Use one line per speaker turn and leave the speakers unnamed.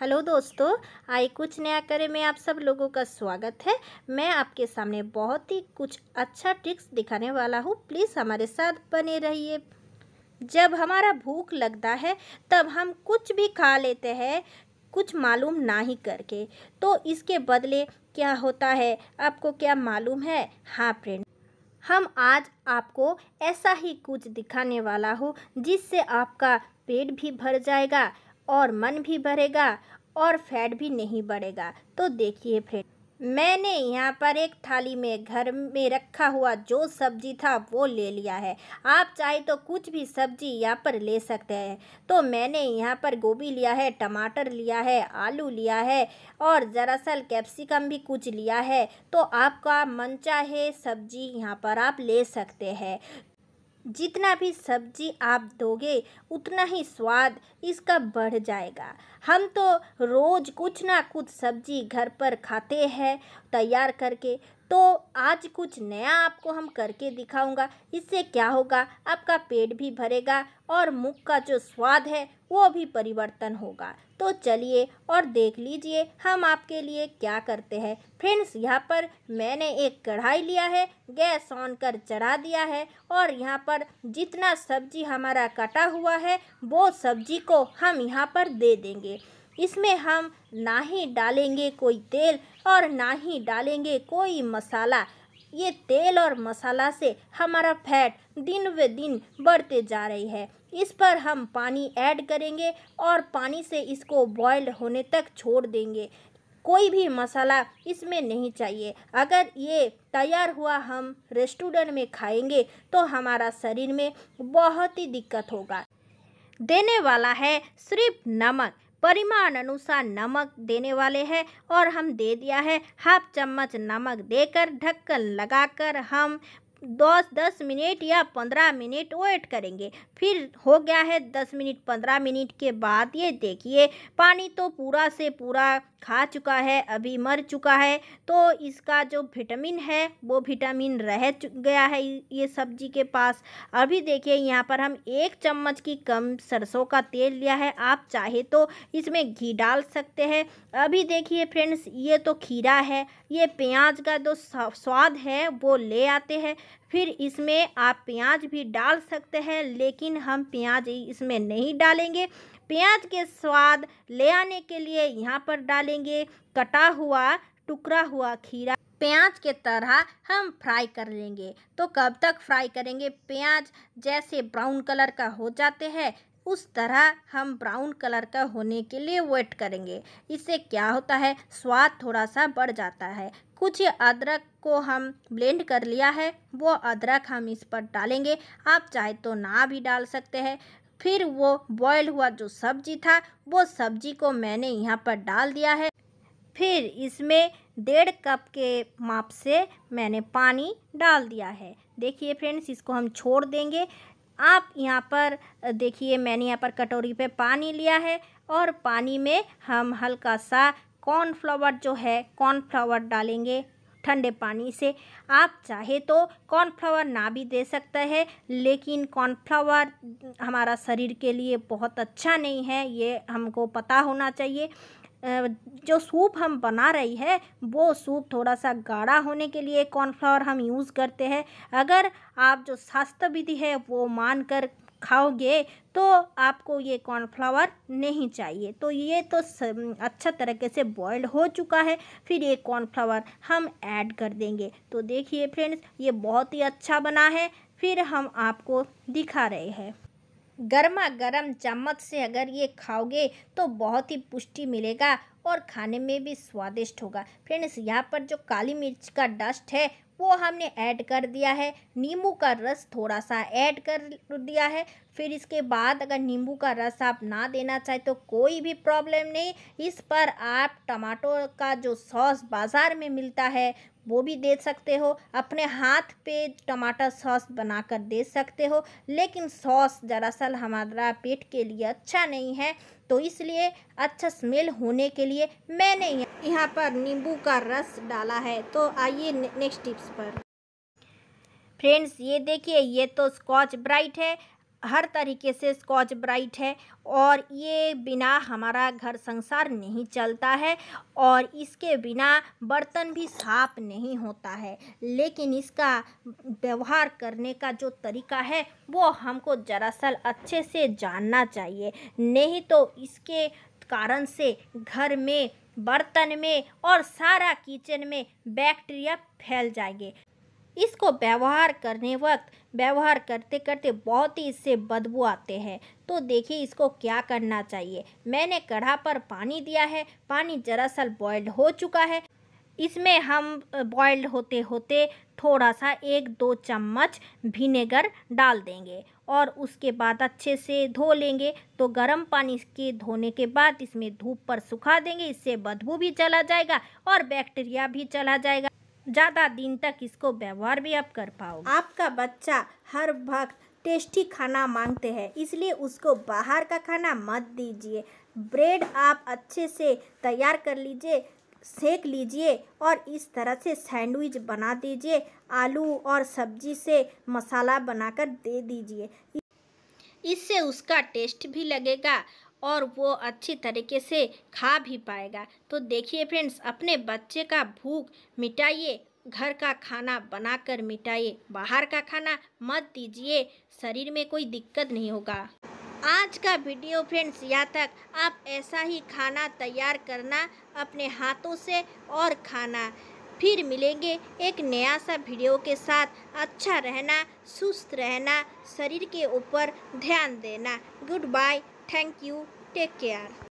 hello दोस्तों आई कुछ नया करे में आप सब लोगों का स्वागत है मैं आपके सामने बहुत ही कुछ अच्छा ट्रिक्स दिखाने वाला हूँ प्लीज़ हमारे साथ बने रहिए जब हमारा भूख लगता है तब हम कुछ भी खा लेते हैं कुछ मालूम ना ही करके तो इसके बदले क्या होता है आपको क्या मालूम है हाँ फ्रेंड हम आज आपको ऐसा ही कुछ दिखाने वाला हूँ जिससे आपका पेट भी भर जाएगा और मन भी भरेगा और फैट भी नहीं बढ़ेगा तो देखिए फ्रेंड मैंने यहाँ पर एक थाली में घर में रखा हुआ जो सब्जी था वो ले लिया है आप चाहे तो कुछ भी सब्जी यहाँ पर ले सकते हैं तो मैंने यहाँ पर गोभी लिया है टमाटर लिया है आलू लिया है और दरअसल कैप्सिकम भी कुछ लिया है तो आपका मन चाहे सब्जी यहाँ पर आप ले सकते हैं जितना भी सब्जी आप दोगे उतना ही स्वाद इसका बढ़ जाएगा हम तो रोज़ कुछ ना कुछ सब्जी घर पर खाते हैं तैयार करके तो आज कुछ नया आपको हम करके दिखाऊंगा इससे क्या होगा आपका पेट भी भरेगा और मुख का जो स्वाद है वो भी परिवर्तन होगा तो चलिए और देख लीजिए हम आपके लिए क्या करते हैं फ्रेंड्स यहाँ पर मैंने एक कढ़ाई लिया है गैस ऑन कर चढ़ा दिया है और यहाँ पर जितना सब्जी हमारा कटा हुआ है वो सब्जी को हम यहाँ पर दे देंगे इसमें हम ना ही डालेंगे कोई तेल और ना ही डालेंगे कोई मसाला ये तेल और मसाला से हमारा फैट दिन ब दिन बढ़ते जा रही है इस पर हम पानी ऐड करेंगे और पानी से इसको बॉयल होने तक छोड़ देंगे कोई भी मसाला इसमें नहीं चाहिए अगर ये तैयार हुआ हम रेस्टोरेंट में खाएंगे तो हमारा शरीर में बहुत ही दिक्कत होगा देने वाला है सिर्फ नमक परिमाण अनुसार नमक देने वाले हैं और हम दे दिया है हाफ चम्मच नमक देकर ढक्कन लगाकर हम दस दस मिनट या पंद्रह मिनट वेट करेंगे फिर हो गया है दस मिनट पंद्रह मिनट के बाद ये देखिए पानी तो पूरा से पूरा खा चुका है अभी मर चुका है तो इसका जो विटामिन है वो विटामिन रह गया है ये सब्जी के पास अभी देखिए यहाँ पर हम एक चम्मच की कम सरसों का तेल लिया है आप चाहे तो इसमें घी डाल सकते हैं अभी देखिए फ्रेंड्स ये तो खीरा है ये प्याज का जो स्वाद है वो ले आते हैं फिर इसमें आप प्याज भी डाल सकते हैं लेकिन हम प्याज इसमें नहीं डालेंगे प्याज के स्वाद ले आने के लिए यहाँ पर डालेंगे कटा हुआ टुकड़ा हुआ खीरा प्याज के तरह हम फ्राई कर लेंगे तो कब तक फ्राई करेंगे प्याज जैसे ब्राउन कलर का हो जाते हैं उस तरह हम ब्राउन कलर का होने के लिए वेट करेंगे इससे क्या होता है स्वाद थोड़ा सा बढ़ जाता है कुछ अदरक को हम ब्लेंड कर लिया है वो अदरक हम इस पर डालेंगे आप चाहे तो ना भी डाल सकते हैं फिर वो बॉयल हुआ जो सब्जी था वो सब्जी को मैंने यहाँ पर डाल दिया है फिर इसमें डेढ़ कप के माप से मैंने पानी डाल दिया है देखिए फ्रेंड्स इसको हम छोड़ देंगे आप यहाँ पर देखिए मैंने यहाँ पर कटोरी पे पानी लिया है और पानी में हम हल्का सा कॉर्नफ्लावर जो है कॉर्नफ्लावर डालेंगे ठंडे पानी से आप चाहे तो कॉर्नफ्लावर ना भी दे सकते हैं लेकिन कॉर्नफ्लावर हमारा शरीर के लिए बहुत अच्छा नहीं है ये हमको पता होना चाहिए जो सूप हम बना रही है वो सूप थोड़ा सा गाढ़ा होने के लिए कॉर्नफ्लावर हम यूज़ करते हैं अगर आप जो शास्त्र विधि है वो मान कर खाओगे तो आपको ये कॉर्नफ्लावर नहीं चाहिए तो ये तो अच्छा तरीके से बॉयल हो चुका है फिर ये कॉर्नफ्लावर हम ऐड कर देंगे तो देखिए फ्रेंड्स ये बहुत ही अच्छा बना है फिर हम आपको दिखा रहे हैं गर्मा गर्म चम्मच से अगर ये खाओगे तो बहुत ही पुष्टि मिलेगा और खाने में भी स्वादिष्ट होगा फ्रेंड्स यहाँ पर जो काली मिर्च का डस्ट है वो हमने ऐड कर दिया है नींबू का रस थोड़ा सा ऐड कर दिया है फिर इसके बाद अगर नींबू का रस आप ना देना चाहे तो कोई भी प्रॉब्लम नहीं इस पर आप टमाटो का जो सॉस बाज़ार में मिलता है वो भी दे सकते हो अपने हाथ पे टमाटर सॉस बनाकर दे सकते हो लेकिन सॉस दरअसल हमारा पेट के लिए अच्छा नहीं है तो इसलिए अच्छा स्मेल होने के लिए मैंने यहाँ पर नींबू का रस डाला है तो आइए नेक्स्ट टिप्स पर फ्रेंड्स ये देखिए ये तो स्कॉच ब्राइट है हर तरीके से स्कॉच ब्राइट है और ये बिना हमारा घर संसार नहीं चलता है और इसके बिना बर्तन भी साफ नहीं होता है लेकिन इसका व्यवहार करने का जो तरीका है वो हमको दरअसल अच्छे से जानना चाहिए नहीं तो इसके कारण से घर में बर्तन में और सारा किचन में बैक्टीरिया फैल जाएंगे इसको व्यवहार करने वक्त व्यवहार करते करते बहुत ही इससे बदबू आते हैं तो देखिए इसको क्या करना चाहिए मैंने कढ़ा पर पानी दिया है पानी जरा सा बॉयल्ड हो चुका है इसमें हम बॉयल्ड होते होते थोड़ा सा एक दो चम्मच विनेगर डाल देंगे और उसके बाद अच्छे से धो लेंगे तो गर्म पानी के धोने के बाद इसमें धूप पर सुखा देंगे इससे बदबू भी चला जाएगा और बैक्टीरिया भी चला जाएगा ज़्यादा दिन तक इसको व्यवहार भी आप कर पाओ आपका बच्चा हर वक्त टेस्टी खाना मांगते हैं इसलिए उसको बाहर का खाना मत दीजिए ब्रेड आप अच्छे से तैयार कर लीजिए सेक लीजिए और इस तरह से सैंडविच बना दीजिए आलू और सब्जी से मसाला बनाकर दे दीजिए इससे उसका टेस्ट भी लगेगा और वो अच्छी तरीके से खा भी पाएगा तो देखिए फ्रेंड्स अपने बच्चे का भूख मिटाइए घर का खाना बनाकर मिटाइए बाहर का खाना मत दीजिए शरीर में कोई दिक्कत नहीं होगा आज का वीडियो फ्रेंड्स यहाँ तक आप ऐसा ही खाना तैयार करना अपने हाथों से और खाना फिर मिलेंगे एक नया सा वीडियो के साथ अच्छा रहना सुस्त रहना शरीर के ऊपर ध्यान देना goodbye thank you take care